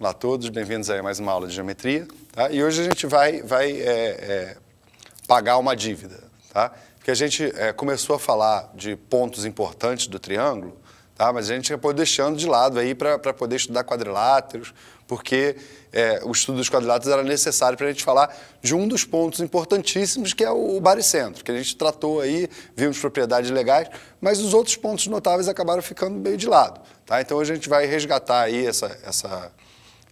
Olá a todos, bem-vindos a mais uma aula de geometria. Tá? E hoje a gente vai, vai é, é, pagar uma dívida. Tá? Porque a gente é, começou a falar de pontos importantes do triângulo, tá? mas a gente acabou deixando de lado aí para poder estudar quadriláteros, porque é, o estudo dos quadriláteros era necessário para a gente falar de um dos pontos importantíssimos, que é o, o baricentro, que a gente tratou aí, vimos propriedades legais, mas os outros pontos notáveis acabaram ficando meio de lado. Tá? Então hoje a gente vai resgatar aí essa, essa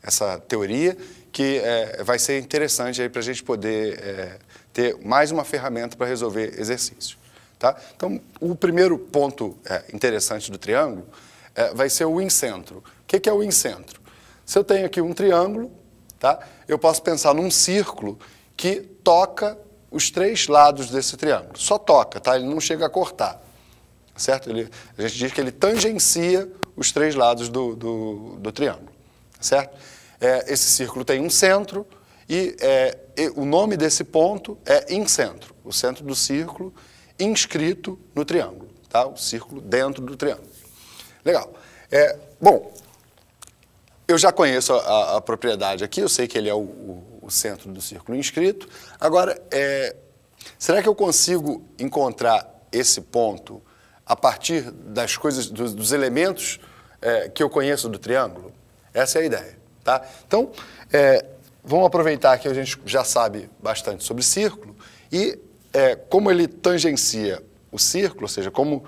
essa teoria, que é, vai ser interessante para a gente poder é, ter mais uma ferramenta para resolver exercícios. Tá? Então, o primeiro ponto é, interessante do triângulo é, vai ser o incentro. O que, que é o incentro? Se eu tenho aqui um triângulo, tá? eu posso pensar num círculo que toca os três lados desse triângulo. Só toca, tá? ele não chega a cortar. Certo? Ele, a gente diz que ele tangencia os três lados do, do, do triângulo. Certo? É, esse círculo tem um centro e, é, e o nome desse ponto é incentro, o centro do círculo inscrito no triângulo, tá? o círculo dentro do triângulo. Legal. É, bom, eu já conheço a, a, propriedade aqui, eu sei que ele é o, o, o centro do círculo inscrito. Agora, é, será que eu consigo encontrar esse ponto a partir das coisas, dos, dos elementos é, que eu conheço do triângulo? Essa é a ideia. Tá? Então, é, vamos aproveitar que a gente já sabe bastante sobre círculo e é, como ele tangencia o círculo, ou seja, como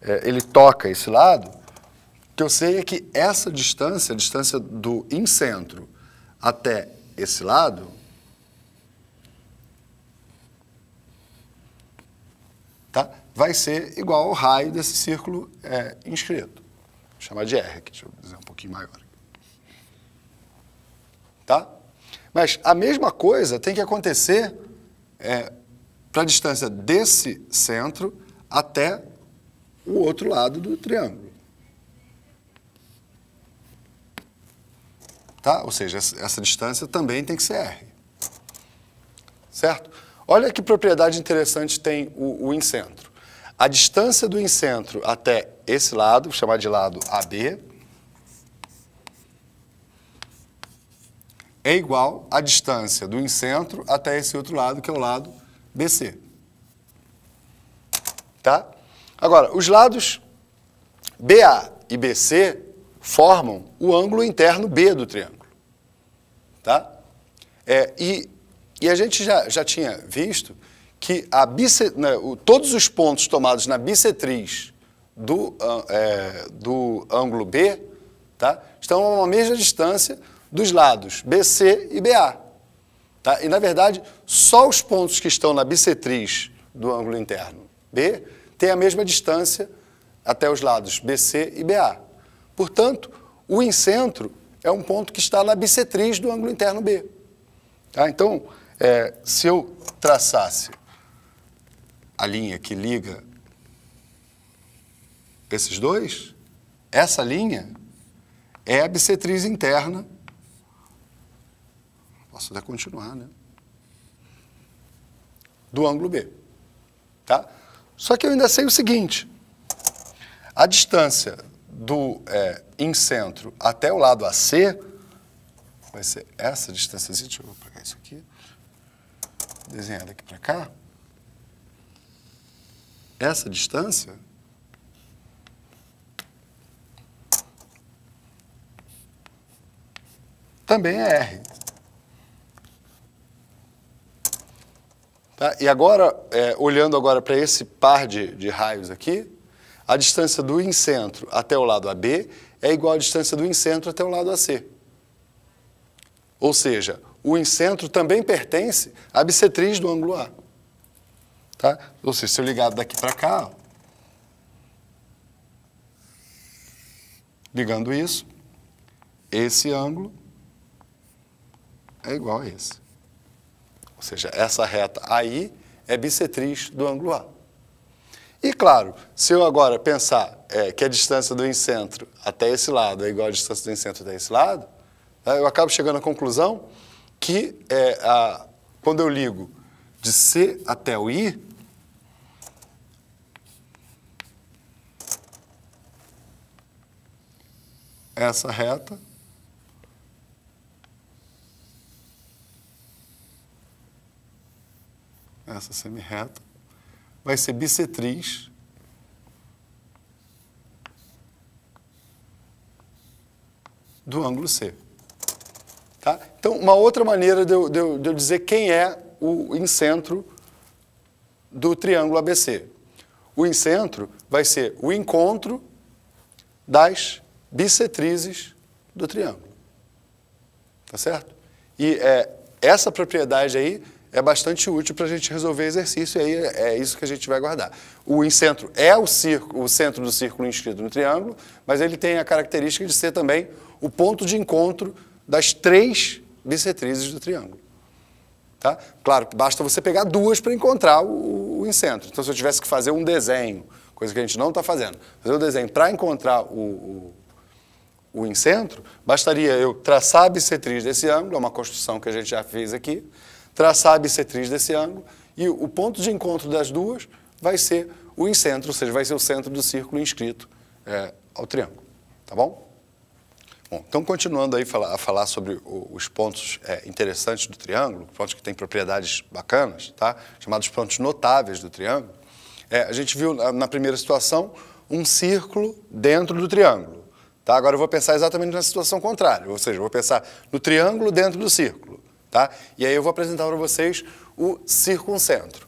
é, ele toca esse lado, o que eu sei é que essa distância, a distância do incentro até esse lado, tá? vai ser igual ao raio desse círculo é, inscrito. Vou chamar de R aqui, deixa eu dizer um pouquinho maior. Tá? Mas a mesma coisa tem que acontecer é, para a distância desse centro até o outro lado do triângulo. Tá? Ou seja, essa distância também tem que ser R. Certo? Olha que propriedade interessante tem o, o incentro. A distância do incentro até esse lado, vou chamar de lado AB, é igual à distância do incentro até esse outro lado, que é o lado BC. Tá? Agora, os lados BA e BC formam o ângulo interno B do triângulo. Tá? É, e, e a gente já, já tinha visto que a bice, né, o, todos os pontos tomados na bissetriz do, ah, é, do ângulo B tá, estão a uma mesma distância dos lados BC e BA. Tá? E, na verdade, só os pontos que estão na bissetriz do ângulo interno B têm a mesma distância até os lados BC e BA. Portanto, o incentro é um ponto que está na bissetriz do ângulo interno B. Tá? Então, é, se eu traçasse a linha que liga esses dois, essa linha é a bissetriz interna Posso até continuar, né? Do ângulo B. Tá? Só que eu ainda sei o seguinte. A distância do é, incentro até o lado AC vai ser essa distância. Deixa eu pegar isso aqui. Desenhada aqui para cá. Essa distância também é R. Tá? E agora, é, olhando agora para esse par de, de raios aqui, a distância do incentro até o lado AB é igual à distância do incentro até o lado AC. Ou seja, o incentro também pertence à bissetriz do ângulo A. Tá? Ou seja, se eu ligar daqui para cá, ó, ligando isso, esse ângulo é igual a esse seja, essa reta aí é bissetriz do ângulo A. E claro, se eu agora pensar é, que a distância do incentro até esse lado é igual à distância do incentro até esse lado, né, eu acabo chegando à conclusão que é, a, quando eu ligo de C até o I, essa reta essa semi-reta vai ser bissetriz. do ângulo C. Tá? Então, uma outra maneira de eu, de, eu, de eu dizer quem é o incentro do triângulo ABC. O incentro vai ser o encontro das bissetrizes do triângulo. Tá certo? E é, essa propriedade aí é bastante útil para a gente resolver exercício, e aí é, é isso que a gente vai guardar. O incentro é o, o centro do círculo inscrito no triângulo, mas ele tem a característica de ser também o ponto de encontro das três bissetrizes do triângulo. Tá? Claro, basta você pegar duas para encontrar o, o incentro. Então, se eu tivesse que fazer um desenho, coisa que a gente não está fazendo, fazer um desenho para encontrar o, o, o incentro, bastaria eu traçar a bissetriz desse ângulo, é uma construção que a gente já fez aqui, traçar a bissetriz desse ângulo e o ponto de encontro das duas vai ser o incentro, ou seja, vai ser o centro do círculo inscrito é, ao triângulo. Tá bom? Bom, então continuando aí a falar sobre os pontos é, interessantes do triângulo, pontos que têm propriedades bacanas, tá? chamados pontos notáveis do triângulo, é, a gente viu na primeira situação um círculo dentro do triângulo. Tá? Agora eu vou pensar exatamente na situação contrária, ou seja, eu vou pensar no triângulo dentro do círculo tá? E aí eu vou apresentar para vocês o circuncentro.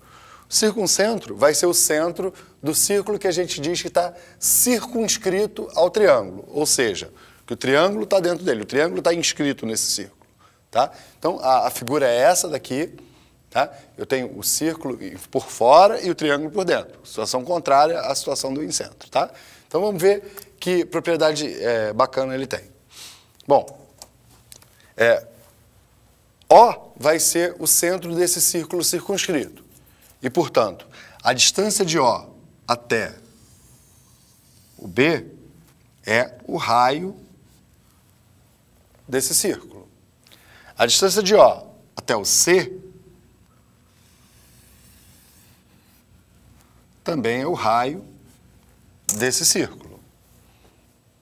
O circuncentro vai ser o centro do círculo que a gente diz que está circunscrito ao triângulo, ou seja, que o triângulo está dentro dele, o triângulo está inscrito nesse círculo, tá? Então a, a figura é essa daqui, tá? Eu tenho o círculo por fora e o triângulo por dentro, situação contrária à situação do incentro, tá? Então vamos ver que propriedade é, bacana ele tem. Bom, é, o vai ser o centro desse círculo circunscrito. E, portanto, a distância de O até o B é o raio desse círculo. A distância de O até o C também é o raio desse círculo.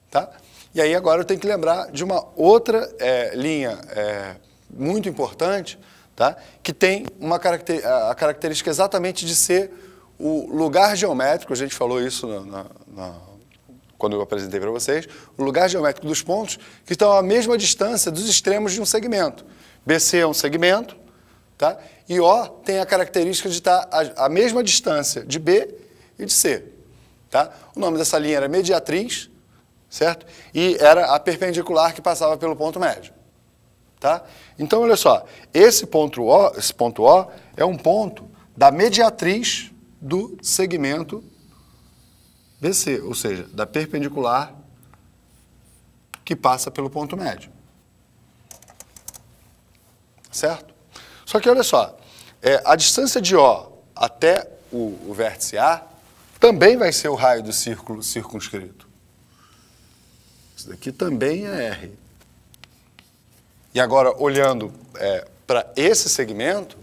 Tá? E aí agora eu tenho que lembrar de uma outra é, linha é, muito importante, tá? que tem uma caracter, a característica exatamente de ser o lugar geométrico, a gente falou isso na, na, quando eu apresentei para vocês, o lugar geométrico dos pontos que estão à mesma distância dos extremos de um segmento. BC é um segmento, tá? e O tem a característica de estar à, à mesma distância de B e de C. Tá? O nome dessa linha era mediatriz, certo? E era a perpendicular que passava pelo ponto médio. Tá? Então, olha só, esse ponto, o, esse ponto O é um ponto da mediatriz do segmento BC, ou seja, da perpendicular que passa pelo ponto médio. Certo? Só que olha só, é, a distância de O até o, o, vértice A também vai ser o raio do círculo circunscrito. Isso daqui também é R. E agora, olhando é, para esse segmento,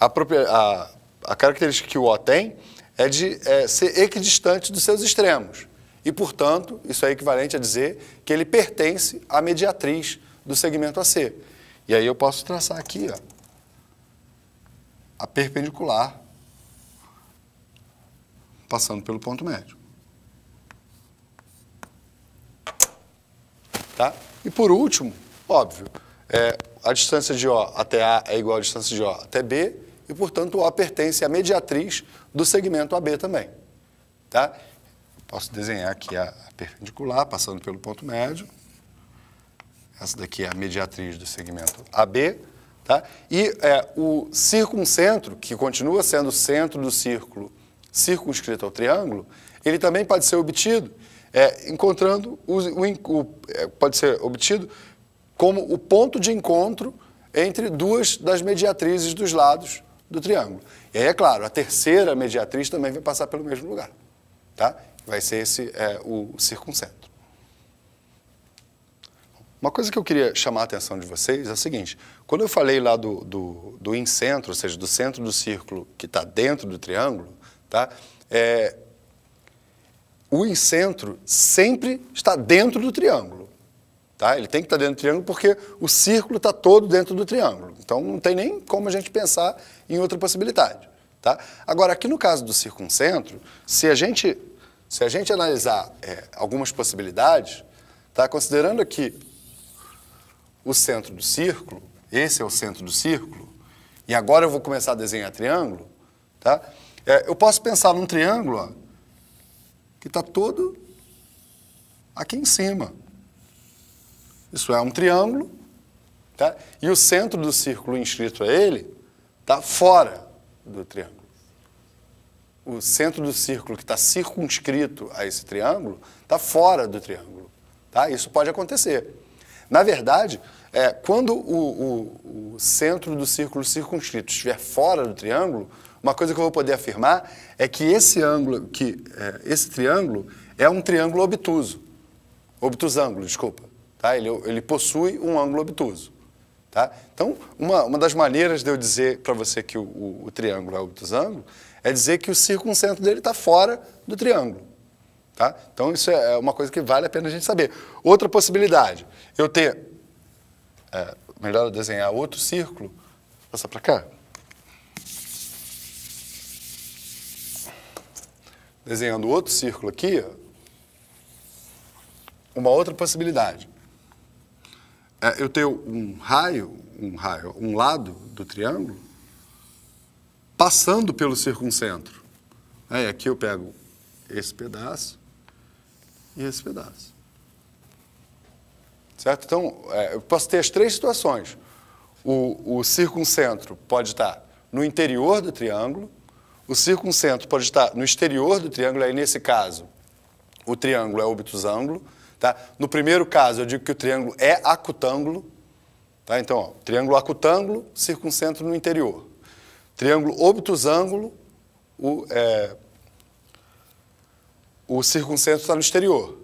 a, a, a, característica que o O tem é de é, ser equidistante dos seus extremos. E, portanto, isso é equivalente a dizer que ele pertence à mediatriz do segmento AC. E aí eu posso traçar aqui ó, a perpendicular passando pelo ponto médio. Tá? E por último, Óbvio. É, a distância de O até A é igual à distância de O até B, e, portanto, O pertence à mediatriz do segmento AB também. Tá? Posso desenhar aqui a perpendicular, passando pelo ponto médio. Essa daqui é a mediatriz do segmento AB. Tá? E é, o circuncentro, que continua sendo o centro do círculo circunscrito ao triângulo, ele também pode ser obtido é, encontrando o, o, o, é, pode ser obtido como o ponto de encontro entre duas das mediatrizes dos lados do triângulo. E aí, é claro, a terceira mediatriz também vai passar pelo mesmo lugar. Tá? Vai ser esse é, o circuncentro. Uma coisa que eu queria chamar a atenção de vocês é o seguinte: quando eu falei lá do, do, do incentro, ou seja, do centro do círculo que está dentro do triângulo, tá? É, o incentro sempre está dentro do triângulo. Tá? Ele tem que estar tá dentro do triângulo porque o círculo está todo dentro do triângulo. Então não tem nem como a gente pensar em outra possibilidade. Tá? Agora, aqui no caso do circuncentro, se a gente, se a gente analisar é, algumas possibilidades, tá? considerando aqui o centro do círculo, esse é o centro do círculo, e agora eu vou começar a desenhar triângulo, tá? É, eu posso pensar num triângulo ó, que está todo aqui em cima. Isso é um triângulo, tá? e o centro do círculo inscrito a ele está fora do triângulo. O centro do círculo que está circunscrito a esse triângulo está fora do triângulo. Tá? Isso pode acontecer. Na verdade, é, quando o, o, o centro do círculo circunscrito estiver fora do triângulo, uma coisa que eu vou poder afirmar é que esse ângulo, que é, esse triângulo é um triângulo obtuso, obtusângulo, desculpa. Tá? Ele, ele possui um ângulo obtuso. Tá? Então, uma, uma das maneiras de eu dizer para você que o, o, o triângulo é obtusângulo é dizer que o circuncentro dele está fora do triângulo. Tá? Então, isso é, é uma coisa que vale a pena a gente saber. Outra possibilidade, eu ter. É, melhor eu desenhar outro círculo. Passa para cá. Desenhando outro círculo aqui, ó. uma outra possibilidade. É, eu tenho um raio, um raio, um lado do triângulo passando pelo circuncentro. Aí aqui eu pego esse pedaço e esse pedaço. Certo? Então, é, eu posso ter as três situações. O, o circuncentro pode estar no interior do triângulo, o circuncentro pode estar no exterior do triângulo, aí nesse caso, o triângulo é obtusângulo, Tá? No primeiro caso, eu digo que o triângulo é acutângulo. Tá? Então, ó, triângulo acutângulo, circuncentro no interior. Triângulo obtusângulo, o, é, o circuncentro está no exterior.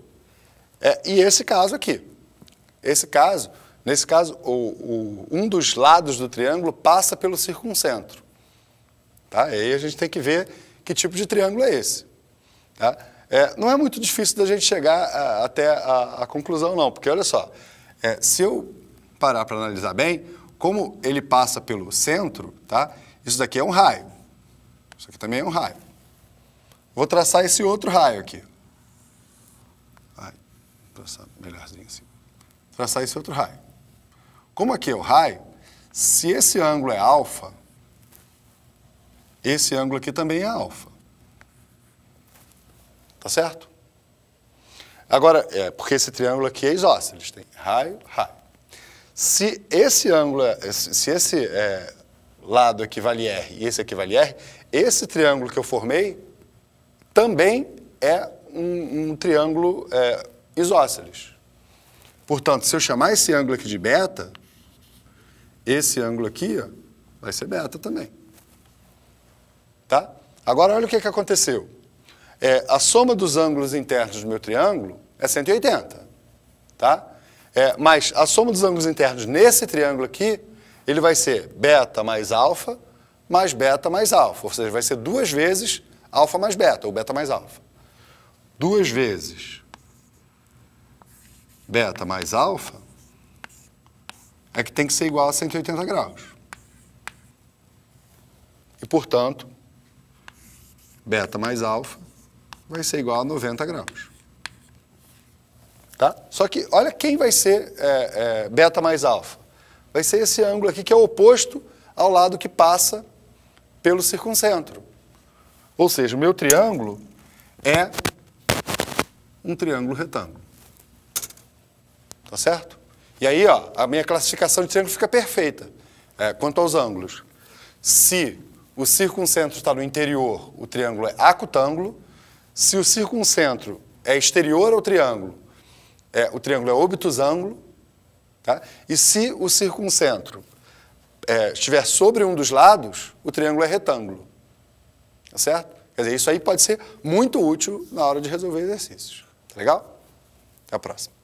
É, e esse caso aqui. Esse caso, nesse caso, o, o, um dos lados do triângulo passa pelo circuncentro. Tá? E aí a gente tem que ver que tipo de triângulo é esse. Tá? É, não é muito difícil da gente chegar a, é, até a, a, conclusão, não, porque olha só, é, se eu parar para analisar bem, como ele passa pelo centro, tá? Isso daqui é um raio. Isso aqui também é um raio. Vou traçar esse outro raio aqui. Vai, traçar melhorzinho assim. Traçar esse outro raio. Como aqui é o raio, se esse ângulo é alfa, esse ângulo aqui também é alfa. Tá certo? Agora, é porque esse triângulo aqui é isósceles, tem raio, raio. Se esse ângulo, se esse é, lado aqui vale R e esse aqui vale R, esse triângulo que eu formei também é um, um triângulo é, isósceles. Portanto, se eu chamar esse ângulo aqui de beta, esse ângulo aqui ó, vai ser beta também. Tá? Agora, olha o que, que aconteceu é, a soma dos ângulos internos do meu triângulo é 180, tá? É, mas a soma dos ângulos internos nesse triângulo aqui, ele vai ser beta mais alfa mais beta mais alfa, ou seja, vai ser duas vezes alfa mais beta, ou beta mais alfa. Duas vezes beta mais alfa é que tem que ser igual a 180 graus. E, portanto, beta mais alfa vai ser igual a 90 graus. Tá? Só que olha quem vai ser é, é, beta mais alfa. Vai ser esse ângulo aqui que é oposto ao lado que passa pelo circuncentro. Ou seja, o meu triângulo é um triângulo retângulo. Tá certo? E aí, ó, a minha classificação de triângulo fica perfeita é, quanto aos ângulos. Se o circuncentro está no interior, o triângulo é acutângulo. Se o circuncentro é exterior ao triângulo, é, o triângulo é obtusângulo, tá? e se o circuncentro é, estiver sobre um dos lados, o triângulo é retângulo. Tá certo? Quer dizer, isso aí pode ser muito útil na hora de resolver exercícios. Tá legal? Até a próxima.